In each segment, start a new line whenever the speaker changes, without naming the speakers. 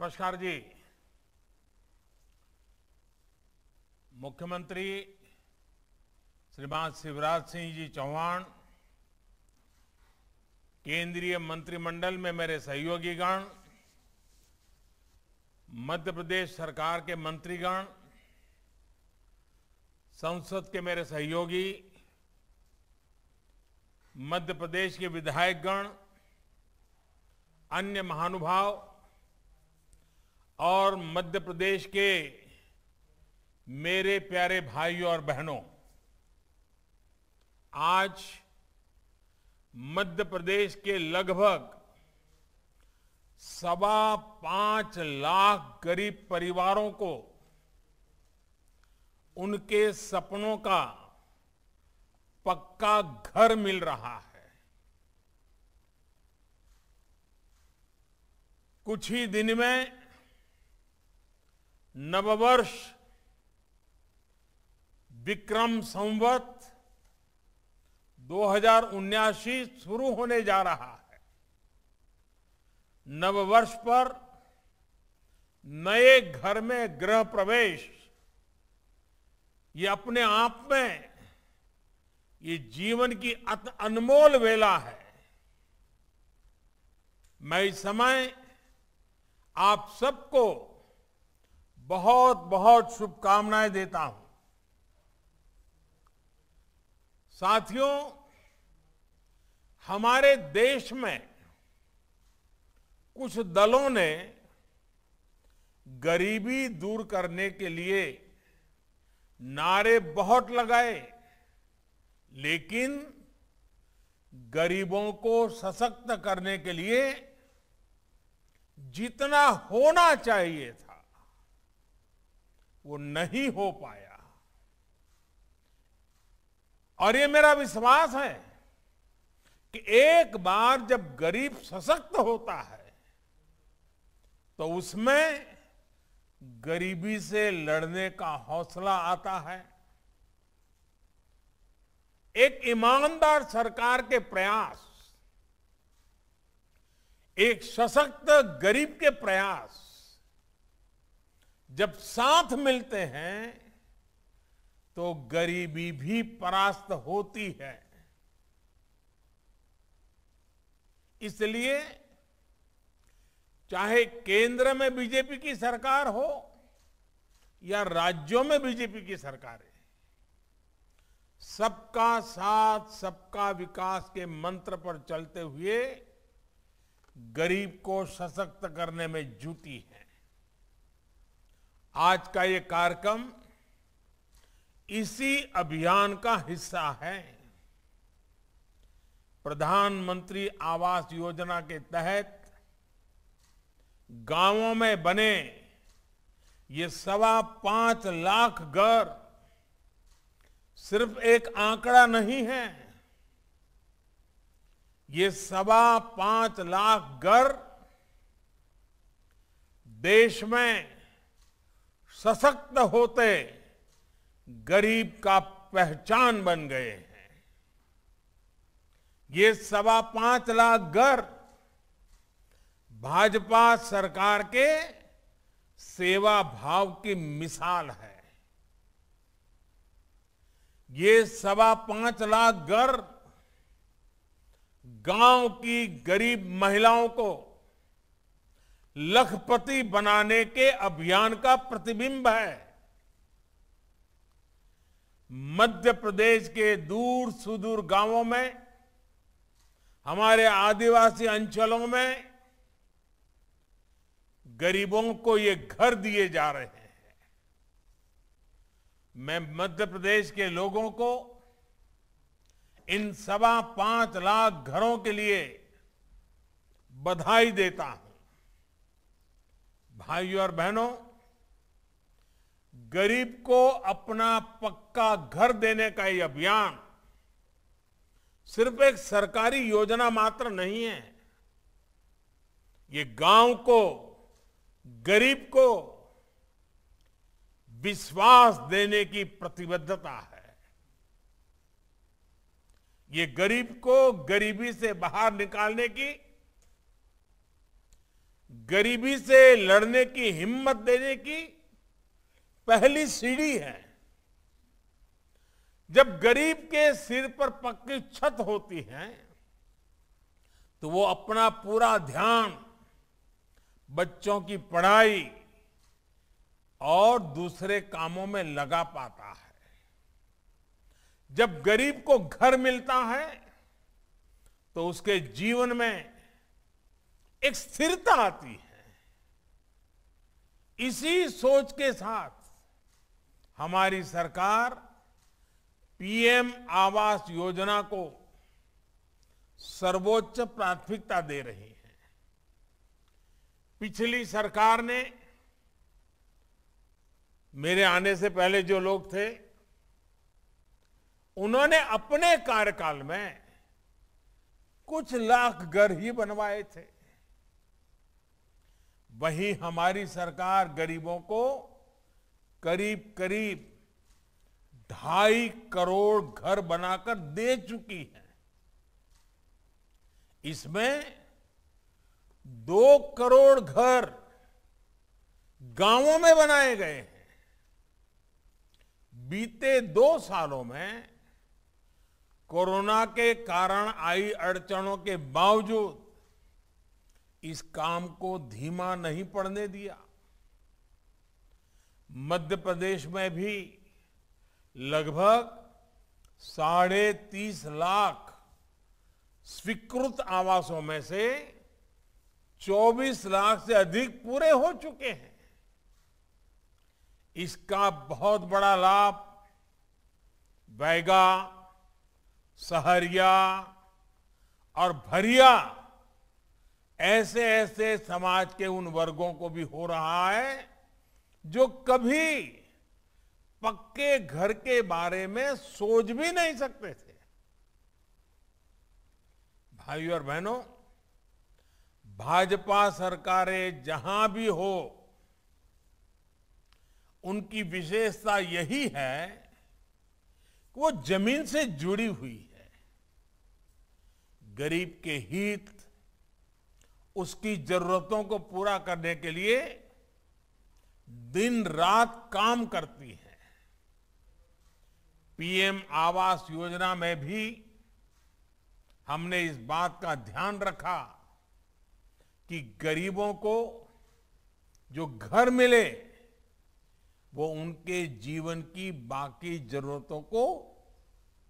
नमस्कार जी मुख्यमंत्री श्रीमान शिवराज सिंह जी चौहान केंद्रीय मंत्रिमंडल में मेरे सहयोगीगण मध्य प्रदेश सरकार के मंत्रीगण संसद के मेरे सहयोगी मध्य प्रदेश के विधायकगण अन्य महानुभाव और मध्य प्रदेश के मेरे प्यारे भाइयों और बहनों आज मध्य प्रदेश के लगभग सवा पांच लाख गरीब परिवारों को उनके सपनों का पक्का घर मिल रहा है कुछ ही दिन में नववर्ष विक्रम संवत दो हजार शुरू होने जा रहा है नववर्ष पर नए घर में गृह प्रवेश ये अपने आप में ये जीवन की अनमोल वेला है मैं इस समय आप सबको बहुत बहुत शुभकामनाएं देता हूं साथियों हमारे देश में कुछ दलों ने गरीबी दूर करने के लिए नारे बहुत लगाए लेकिन गरीबों को सशक्त करने के लिए जितना होना चाहिए था वो नहीं हो पाया और ये मेरा विश्वास है कि एक बार जब गरीब सशक्त होता है तो उसमें गरीबी से लड़ने का हौसला आता है एक ईमानदार सरकार के प्रयास एक सशक्त गरीब के प्रयास जब साथ मिलते हैं तो गरीबी भी परास्त होती है इसलिए चाहे केंद्र में बीजेपी की सरकार हो या राज्यों में बीजेपी की सरकारें सबका साथ सबका विकास के मंत्र पर चलते हुए गरीब को सशक्त करने में जुटी है आज का ये कार्यक्रम इसी अभियान का हिस्सा है प्रधानमंत्री आवास योजना के तहत गांवों में बने ये सवा पांच लाख घर सिर्फ एक आंकड़ा नहीं है ये सवा पांच लाख घर देश में सशक्त होते गरीब का पहचान बन गए हैं ये सवा पांच लाख घर भाजपा सरकार के सेवा भाव की मिसाल है ये सवा पांच लाख घर गांव की गरीब महिलाओं को लखपति बनाने के अभियान का प्रतिबिंब है मध्य प्रदेश के दूर सुदूर गांवों में हमारे आदिवासी अंचलों में गरीबों को ये घर दिए जा रहे हैं मैं मध्य प्रदेश के लोगों को इन सवा पांच लाख घरों के लिए बधाई देता हूं भाइयों और बहनों गरीब को अपना पक्का घर देने का ये अभियान सिर्फ एक सरकारी योजना मात्र नहीं है ये गांव को गरीब को विश्वास देने की प्रतिबद्धता है ये गरीब को गरीबी से बाहर निकालने की गरीबी से लड़ने की हिम्मत देने की पहली सीढ़ी है जब गरीब के सिर पर पक्की छत होती है तो वो अपना पूरा ध्यान बच्चों की पढ़ाई और दूसरे कामों में लगा पाता है जब गरीब को घर मिलता है तो उसके जीवन में एक स्थिरता आती है इसी सोच के साथ हमारी सरकार पीएम आवास योजना को सर्वोच्च प्राथमिकता दे रही है पिछली सरकार ने मेरे आने से पहले जो लोग थे उन्होंने अपने कार्यकाल में कुछ लाख घर ही बनवाए थे वहीं हमारी सरकार गरीबों को करीब करीब ढाई करोड़ घर बनाकर दे चुकी है इसमें दो करोड़ घर गांवों में बनाए गए हैं बीते दो सालों में कोरोना के कारण आई अड़चनों के बावजूद इस काम को धीमा नहीं पड़ने दिया मध्य प्रदेश में भी लगभग साढ़े तीस लाख स्वीकृत आवासों में से 24 लाख से अधिक पूरे हो चुके हैं इसका बहुत बड़ा लाभ बैगा सहरिया और भरिया ऐसे ऐसे समाज के उन वर्गों को भी हो रहा है जो कभी पक्के घर के बारे में सोच भी नहीं सकते थे भाइयों और बहनों भाजपा सरकारें जहां भी हो उनकी विशेषता यही है कि वो जमीन से जुड़ी हुई है गरीब के हित उसकी जरूरतों को पूरा करने के लिए दिन रात काम करती है पीएम आवास योजना में भी हमने इस बात का ध्यान रखा कि गरीबों को जो घर मिले वो उनके जीवन की बाकी जरूरतों को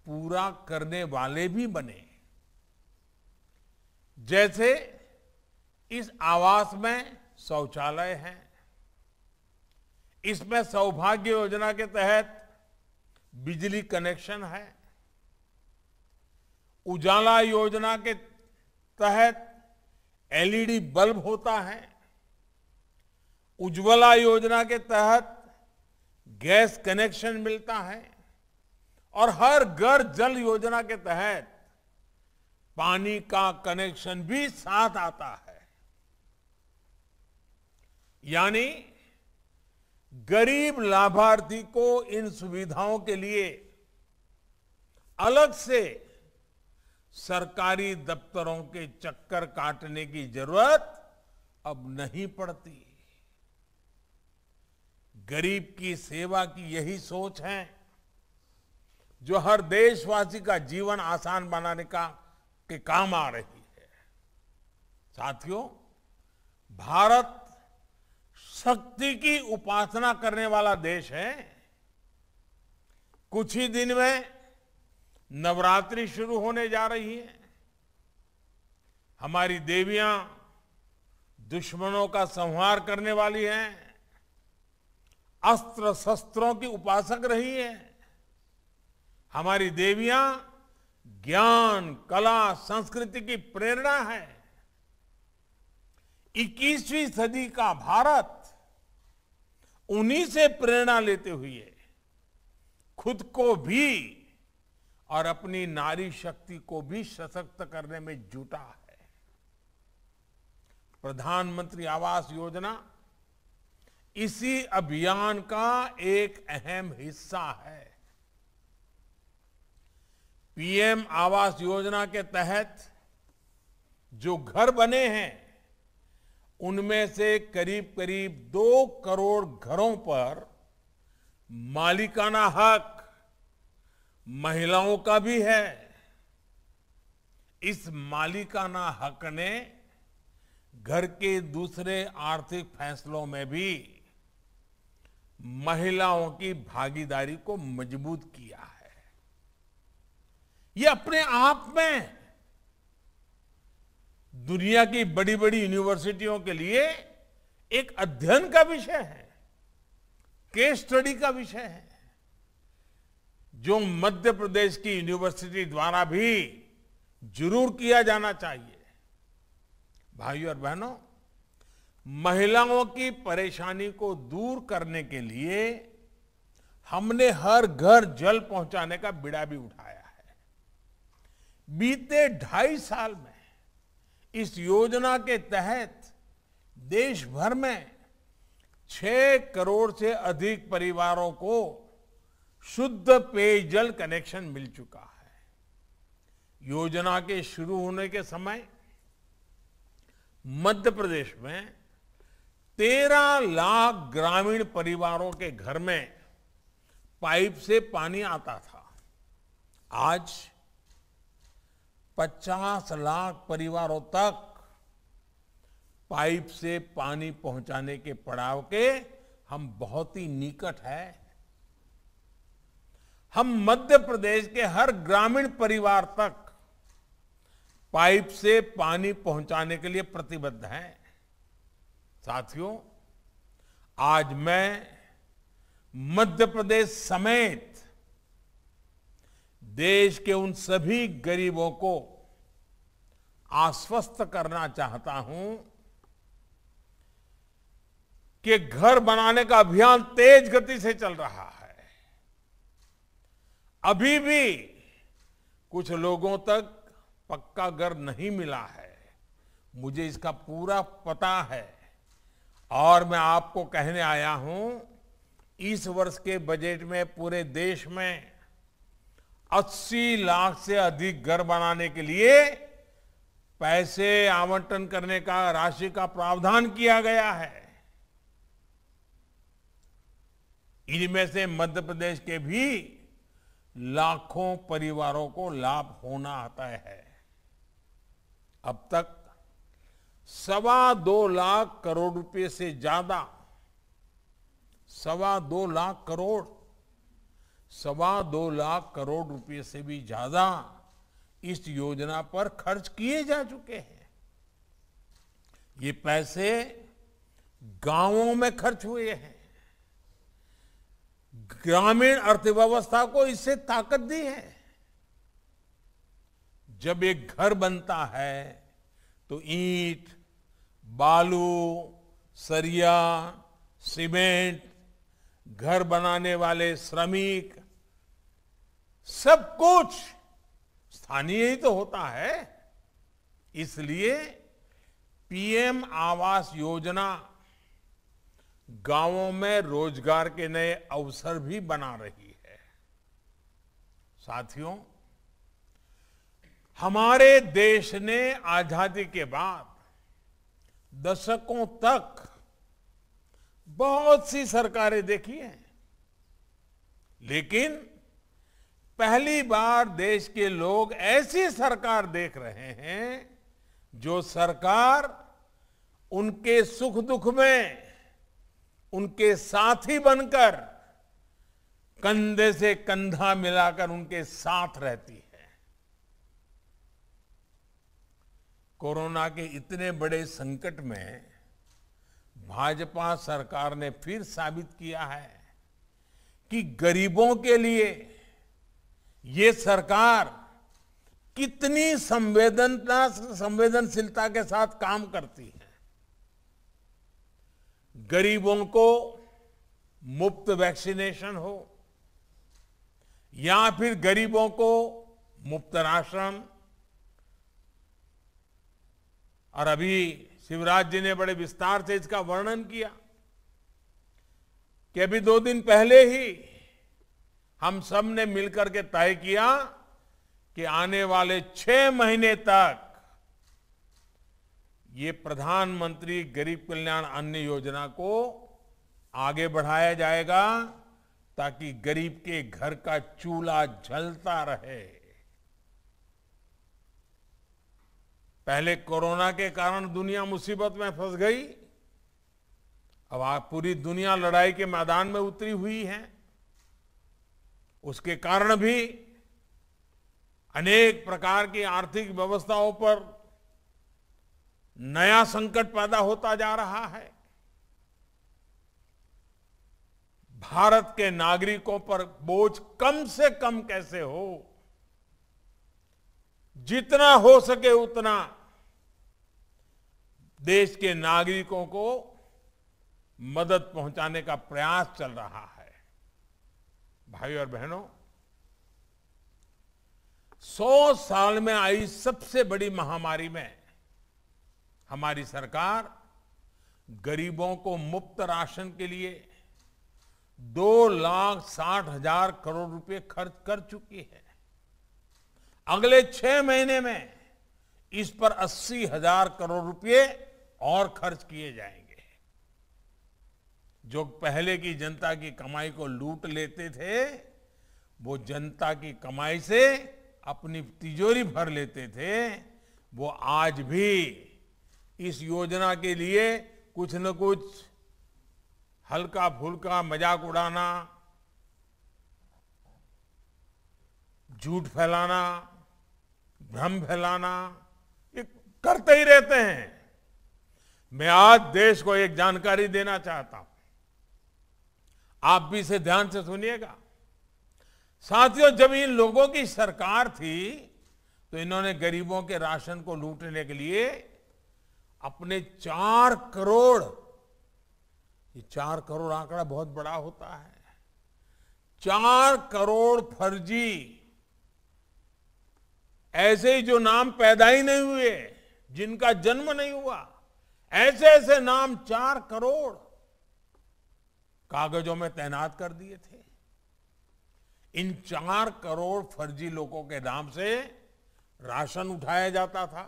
पूरा करने वाले भी बने जैसे इस आवास में शौचालय है इसमें सौभाग्य योजना के तहत बिजली कनेक्शन है उजाला योजना के तहत एलईडी बल्ब होता है उज्ज्वला योजना के तहत गैस कनेक्शन मिलता है और हर घर जल योजना के तहत पानी का कनेक्शन भी साथ आता है यानी गरीब लाभार्थी को इन सुविधाओं के लिए अलग से सरकारी दफ्तरों के चक्कर काटने की जरूरत अब नहीं पड़ती गरीब की सेवा की यही सोच है जो हर देशवासी का जीवन आसान बनाने का के काम आ रही है साथियों भारत शक्ति की उपासना करने वाला देश है कुछ ही दिन में नवरात्रि शुरू होने जा रही है हमारी देवियां दुश्मनों का संहार करने वाली हैं अस्त्र शस्त्रों की उपासक रही है हमारी देवियां ज्ञान कला संस्कृति की प्रेरणा है 21वीं सदी का भारत उन्हीं से प्रेरणा लेते हुए खुद को भी और अपनी नारी शक्ति को भी सशक्त करने में जुटा है प्रधानमंत्री आवास योजना इसी अभियान का एक अहम हिस्सा है पीएम आवास योजना के तहत जो घर बने हैं उनमें से करीब करीब दो करोड़ घरों पर मालिकाना हक महिलाओं का भी है इस मालिकाना हक ने घर के दूसरे आर्थिक फैसलों में भी महिलाओं की भागीदारी को मजबूत किया है ये अपने आप में दुनिया की बड़ी बड़ी यूनिवर्सिटियों के लिए एक अध्ययन का विषय है केस स्टडी का विषय है जो मध्य प्रदेश की यूनिवर्सिटी द्वारा भी जरूर किया जाना चाहिए भाइयों और बहनों महिलाओं की परेशानी को दूर करने के लिए हमने हर घर जल पहुंचाने का बिड़ा भी उठाया है बीते ढाई साल में इस योजना के तहत देश भर में छह करोड़ से अधिक परिवारों को शुद्ध पेयजल कनेक्शन मिल चुका है योजना के शुरू होने के समय मध्य प्रदेश में तेरह लाख ग्रामीण परिवारों के घर में पाइप से पानी आता था आज 50 लाख परिवारों तक पाइप से पानी पहुंचाने के पड़ाव के हम बहुत ही निकट है हम मध्य प्रदेश के हर ग्रामीण परिवार तक पाइप से पानी पहुंचाने के लिए प्रतिबद्ध हैं साथियों आज मैं मध्य प्रदेश समेत देश के उन सभी गरीबों को आश्वस्त करना चाहता हूं कि घर बनाने का अभियान तेज गति से चल रहा है अभी भी कुछ लोगों तक पक्का घर नहीं मिला है मुझे इसका पूरा पता है और मैं आपको कहने आया हूं इस वर्ष के बजट में पूरे देश में 80 लाख से अधिक घर बनाने के लिए पैसे आवंटन करने का राशि का प्रावधान किया गया है इनमें से मध्य प्रदेश के भी लाखों परिवारों को लाभ होना आता है अब तक सवा दो लाख करोड़ रुपए से ज्यादा सवा दो लाख करोड़ सवा दो लाख करोड़ रुपए से भी ज्यादा इस योजना पर खर्च किए जा चुके हैं ये पैसे गांवों में खर्च हुए हैं ग्रामीण अर्थव्यवस्था को इससे ताकत दी है जब एक घर बनता है तो ईंट बालू सरिया सीमेंट घर बनाने वाले श्रमिक सब कुछ स्थानीय ही तो होता है इसलिए पीएम आवास योजना गांवों में रोजगार के नए अवसर भी बना रही है साथियों हमारे देश ने आजादी के बाद दशकों तक बहुत सी सरकारें देखी हैं लेकिन पहली बार देश के लोग ऐसी सरकार देख रहे हैं जो सरकार उनके सुख दुख में उनके साथी बनकर कंधे से कंधा मिलाकर उनके साथ रहती है कोरोना के इतने बड़े संकट में भाजपा सरकार ने फिर साबित किया है कि गरीबों के लिए ये सरकार कितनी संवेदनता संवेदनशीलता के साथ काम करती है गरीबों को मुफ्त वैक्सीनेशन हो या फिर गरीबों को मुफ्त राशन और अभी शिवराज जी ने बड़े विस्तार से इसका वर्णन किया कि अभी दो दिन पहले ही हम सब ने मिलकर के तय किया कि आने वाले छह महीने तक ये प्रधानमंत्री गरीब कल्याण अन्न योजना को आगे बढ़ाया जाएगा ताकि गरीब के घर का चूल्हा जलता रहे पहले कोरोना के कारण दुनिया मुसीबत में फंस गई अब आज पूरी दुनिया लड़ाई के मैदान में उतरी हुई है उसके कारण भी अनेक प्रकार की आर्थिक व्यवस्थाओं पर नया संकट पैदा होता जा रहा है भारत के नागरिकों पर बोझ कम से कम कैसे हो जितना हो सके उतना देश के नागरिकों को मदद पहुंचाने का प्रयास चल रहा है भाई और बहनों सौ साल में आई सबसे बड़ी महामारी में हमारी सरकार गरीबों को मुफ्त राशन के लिए दो लाख साठ हजार करोड़ रुपए खर्च कर चुकी है अगले छह महीने में इस पर अस्सी हजार करोड़ रुपए और खर्च किए जाएंगे जो पहले की जनता की कमाई को लूट लेते थे वो जनता की कमाई से अपनी तिजोरी भर लेते थे वो आज भी इस योजना के लिए कुछ न कुछ हल्का फुल्का मजाक उड़ाना झूठ फैलाना भ्रम फैलाना ये करते ही रहते हैं मैं आज देश को एक जानकारी देना चाहता हूं आप भी इसे ध्यान से सुनिएगा साथियों जब इन लोगों की सरकार थी तो इन्होंने गरीबों के राशन को लूटने के लिए अपने चार करोड़ ये चार करोड़ आंकड़ा बहुत बड़ा होता है चार करोड़ फर्जी ऐसे ही जो नाम पैदा ही नहीं हुए जिनका जन्म नहीं हुआ ऐसे ऐसे नाम चार करोड़ कागजों में तैनात कर दिए थे इन चार करोड़ फर्जी लोगों के नाम से राशन उठाया जाता था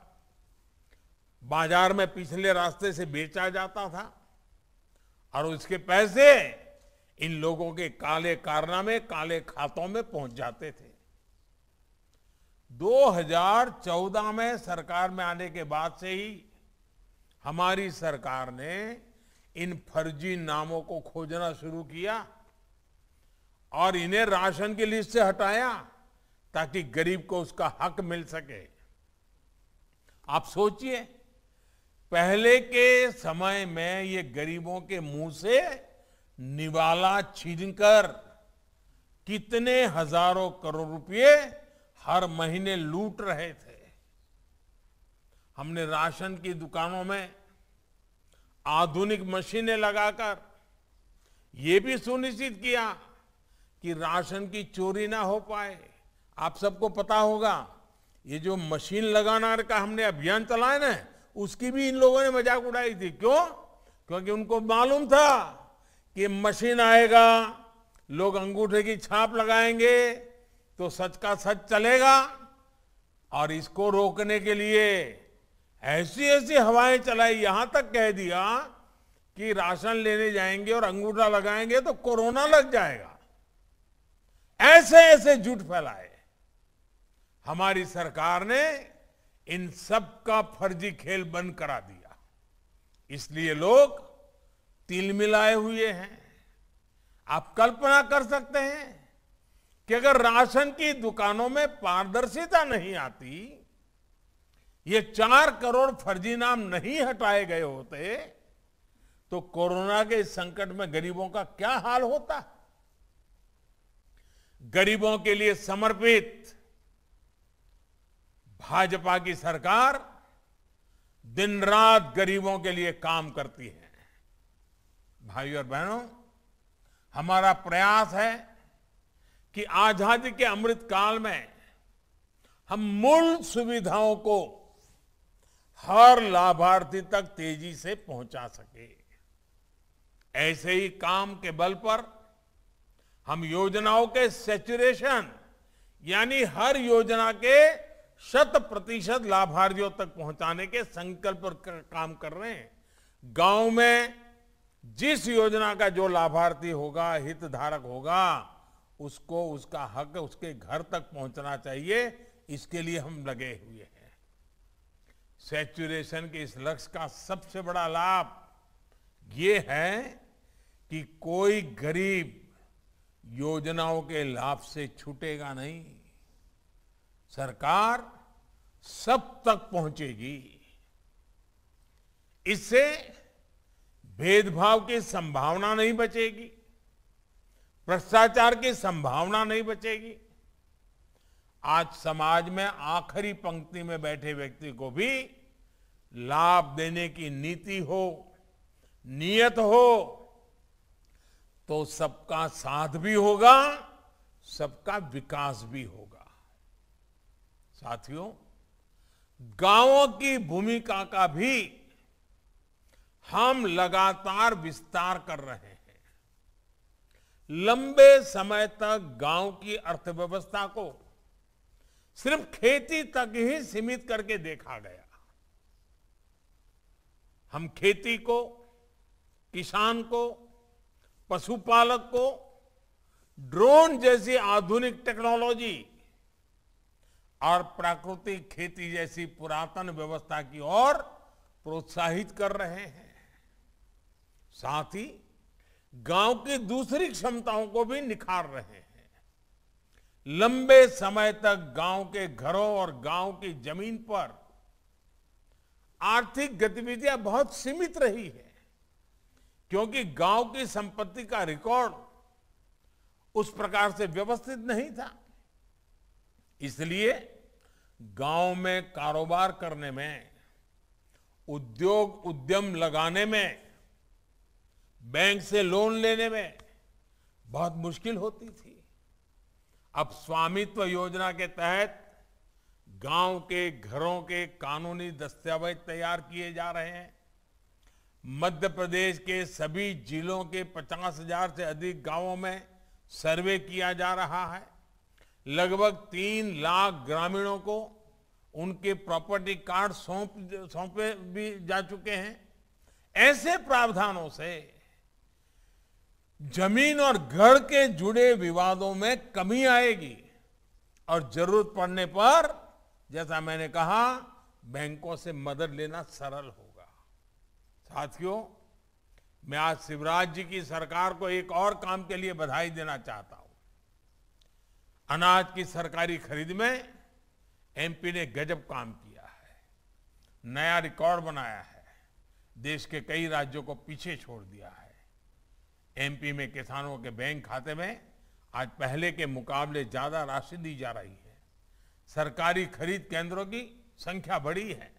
बाजार में पिछले रास्ते से बेचा जाता था और उसके पैसे इन लोगों के काले कारना में काले खातों में पहुंच जाते थे 2014 में सरकार में आने के बाद से ही हमारी सरकार ने इन फर्जी नामों को खोजना शुरू किया और इन्हें राशन की लिस्ट से हटाया ताकि गरीब को उसका हक मिल सके आप सोचिए पहले के समय में ये गरीबों के मुंह से निवाला छीनकर कितने हजारों करोड़ रुपए हर महीने लूट रहे थे हमने राशन की दुकानों में आधुनिक मशीनें लगाकर ये भी सुनिश्चित किया कि राशन की चोरी ना हो पाए आप सबको पता होगा ये जो मशीन लगाना का हमने अभियान चलाया ना उसकी भी इन लोगों ने मजाक उड़ाई थी क्यों क्योंकि उनको मालूम था कि मशीन आएगा लोग अंगूठे की छाप लगाएंगे तो सच का सच चलेगा और इसको रोकने के लिए ऐसी ऐसी हवाएं चलाई यहां तक कह दिया कि राशन लेने जाएंगे और अंगूठा लगाएंगे तो कोरोना लग जाएगा ऐसे ऐसे झूठ फैलाए हमारी सरकार ने इन सब का फर्जी खेल बंद करा दिया इसलिए लोग तिल मिलाए हुए हैं आप कल्पना कर सकते हैं कि अगर राशन की दुकानों में पारदर्शिता नहीं आती ये चार करोड़ फर्जी नाम नहीं हटाए गए होते तो कोरोना के इस संकट में गरीबों का क्या हाल होता गरीबों के लिए समर्पित भाजपा की सरकार दिन रात गरीबों के लिए काम करती है भाइयों और बहनों हमारा प्रयास है कि आजादी के अमृत काल में हम मूल सुविधाओं को हर लाभार्थी तक तेजी से पहुंचा सके ऐसे ही काम के बल पर हम योजनाओं के सेचुरेशन यानी हर योजना के शत प्रतिशत लाभार्थियों तक पहुंचाने के संकल्प पर काम कर रहे हैं गांव में जिस योजना का जो लाभार्थी होगा हितधारक होगा उसको उसका हक उसके घर तक पहुंचना चाहिए इसके लिए हम लगे हुए हैं सेचुरेशन के इस लक्ष्य का सबसे बड़ा लाभ ये है कि कोई गरीब योजनाओं के लाभ से छूटेगा नहीं सरकार सब तक पहुंचेगी इससे भेदभाव की संभावना नहीं बचेगी भ्रष्टाचार की संभावना नहीं बचेगी आज समाज में आखिरी पंक्ति में बैठे व्यक्ति को भी लाभ देने की नीति हो नियत हो तो सबका साथ भी होगा सबका विकास भी होगा साथियों गांवों की भूमिका का भी हम लगातार विस्तार कर रहे हैं लंबे समय तक गांव की अर्थव्यवस्था को सिर्फ खेती तक ही सीमित करके देखा गया हम खेती को किसान को पशुपालक को ड्रोन जैसी आधुनिक टेक्नोलॉजी और प्राकृतिक खेती जैसी पुरातन व्यवस्था की ओर प्रोत्साहित कर रहे हैं साथ ही गांव की दूसरी क्षमताओं को भी निखार रहे हैं लंबे समय तक गांव के घरों और गांव की जमीन पर आर्थिक गतिविधियां बहुत सीमित रही है क्योंकि गांव की संपत्ति का रिकॉर्ड उस प्रकार से व्यवस्थित नहीं था इसलिए गांव में कारोबार करने में उद्योग उद्यम लगाने में बैंक से लोन लेने में बहुत मुश्किल होती थी अब स्वामित्व योजना के तहत गांव के घरों के कानूनी दस्तावेज तैयार किए जा रहे हैं मध्य प्रदेश के सभी जिलों के पचास हजार से अधिक गांवों में सर्वे किया जा रहा है लगभग तीन लाख ग्रामीणों को उनके प्रॉपर्टी कार्ड सौंप सौंपे भी जा चुके हैं ऐसे प्रावधानों से जमीन और घर के जुड़े विवादों में कमी आएगी और जरूरत पड़ने पर जैसा मैंने कहा बैंकों से मदद लेना सरल होगा साथियों मैं आज शिवराज जी की सरकार को एक और काम के लिए बधाई देना चाहता हूं अनाज की सरकारी खरीद में एमपी ने गजब काम किया है नया रिकॉर्ड बनाया है देश के कई राज्यों को पीछे छोड़ दिया है एमपी में किसानों के बैंक खाते में आज पहले के मुकाबले ज्यादा राशि दी जा रही है सरकारी खरीद केंद्रों की संख्या बढ़ी है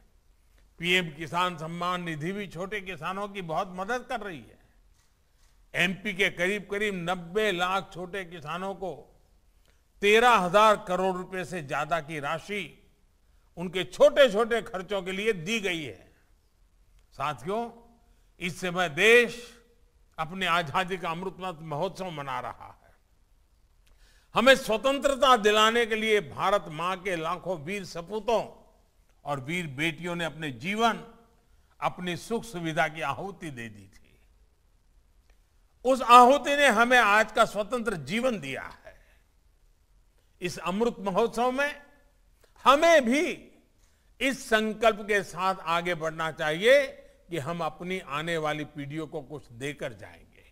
पीएम किसान सम्मान निधि भी छोटे किसानों की बहुत मदद कर रही है एमपी के करीब करीब 90 लाख छोटे किसानों को तेरह हजार करोड़ रुपए से ज्यादा की राशि उनके छोटे छोटे खर्चों के लिए दी गई है साथियों इस समय देश अपने आजादी का अमृत महोत्सव मना रहा है हमें स्वतंत्रता दिलाने के लिए भारत मां के लाखों वीर सपूतों और वीर बेटियों ने अपने जीवन अपनी सुख सुविधा की आहुति दे दी थी उस आहुति ने हमें आज का स्वतंत्र जीवन दिया है इस अमृत महोत्सव में हमें भी इस संकल्प के साथ आगे बढ़ना चाहिए कि हम अपनी आने वाली पीढ़ियों को कुछ देकर जाएंगे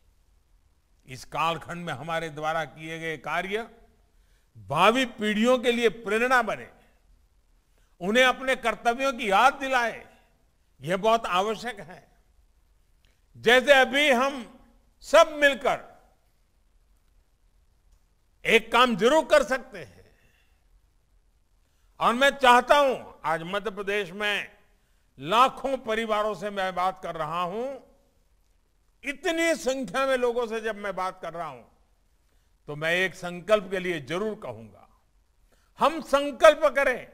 इस कालखंड में हमारे द्वारा किए गए कार्य भावी पीढ़ियों के लिए प्रेरणा बने उन्हें अपने कर्तव्यों की याद दिलाए यह बहुत आवश्यक है जैसे अभी हम सब मिलकर एक काम जरूर कर सकते हैं और मैं चाहता हूं आज मध्य प्रदेश में लाखों परिवारों से मैं बात कर रहा हूं इतनी संख्या में लोगों से जब मैं बात कर रहा हूं तो मैं एक संकल्प के लिए जरूर कहूंगा हम संकल्प करें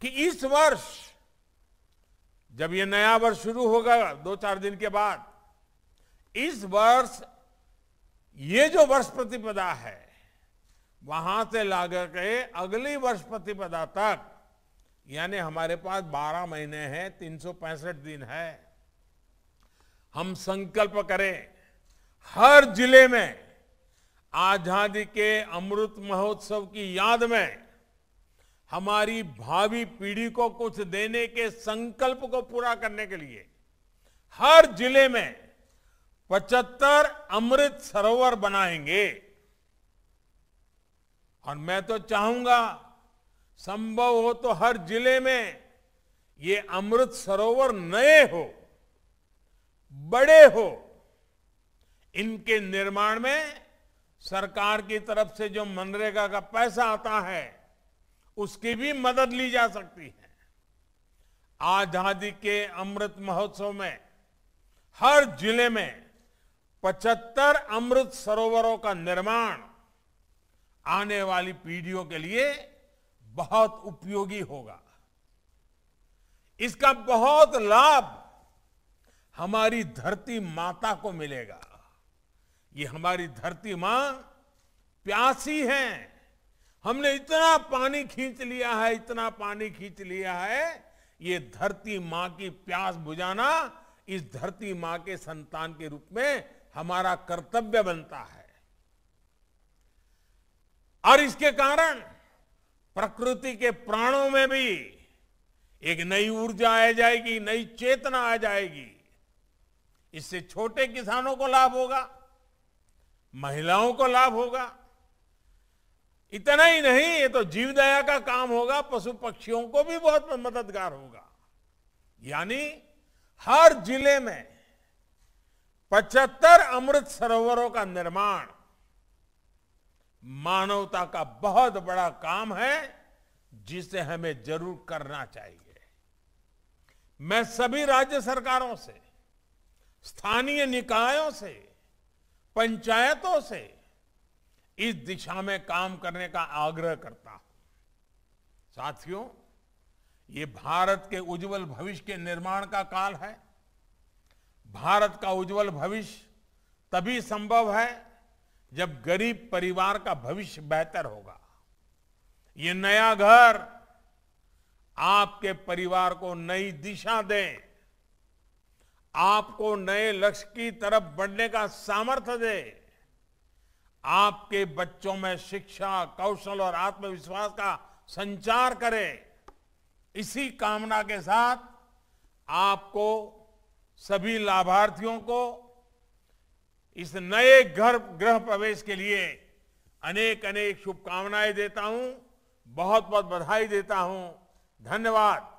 कि इस वर्ष जब ये नया वर्ष शुरू होगा दो चार दिन के बाद इस वर्ष ये जो वर्ष प्रतिपदा है वहां से लागर के अगली वर्ष प्रतिपदा तक यानी हमारे पास 12 महीने हैं तीन दिन है हम संकल्प करें हर जिले में आजादी के अमृत महोत्सव की याद में हमारी भावी पीढ़ी को कुछ देने के संकल्प को पूरा करने के लिए हर जिले में 75 अमृत सरोवर बनाएंगे और मैं तो चाहूंगा संभव हो तो हर जिले में ये अमृत सरोवर नए हो बड़े हो इनके निर्माण में सरकार की तरफ से जो मनरेगा का पैसा आता है उसकी भी मदद ली जा सकती है आजादी के अमृत महोत्सव में हर जिले में 75 अमृत सरोवरों का निर्माण आने वाली पीढ़ियों के लिए बहुत उपयोगी होगा इसका बहुत लाभ हमारी धरती माता को मिलेगा ये हमारी धरती मां प्यासी है हमने इतना पानी खींच लिया है इतना पानी खींच लिया है ये धरती मां की प्यास बुझाना इस धरती मां के संतान के रूप में हमारा कर्तव्य बनता है और इसके कारण प्रकृति के प्राणों में भी एक नई ऊर्जा आ जाएगी नई चेतना आ जाएगी इससे छोटे किसानों को लाभ होगा महिलाओं को लाभ होगा इतना ही नहीं ये तो जीवदया का काम होगा पशु पक्षियों को भी बहुत मददगार होगा यानी हर जिले में पचहत्तर अमृत सरोवरों का निर्माण मानवता का बहुत बड़ा काम है जिसे हमें जरूर करना चाहिए मैं सभी राज्य सरकारों से स्थानीय निकायों से पंचायतों से इस दिशा में काम करने का आग्रह करता हूं साथियों ये भारत के उज्जवल भविष्य के निर्माण का काल है भारत का उज्जवल भविष्य तभी संभव है जब गरीब परिवार का भविष्य बेहतर होगा ये नया घर आपके परिवार को नई दिशा दे आपको नए लक्ष्य की तरफ बढ़ने का सामर्थ्य दे आपके बच्चों में शिक्षा कौशल और आत्मविश्वास का संचार करे इसी कामना के साथ आपको सभी लाभार्थियों को इस नए घर गृह प्रवेश के लिए अनेक अनेक शुभकामनाएं देता हूं बहुत बहुत बधाई देता हूं धन्यवाद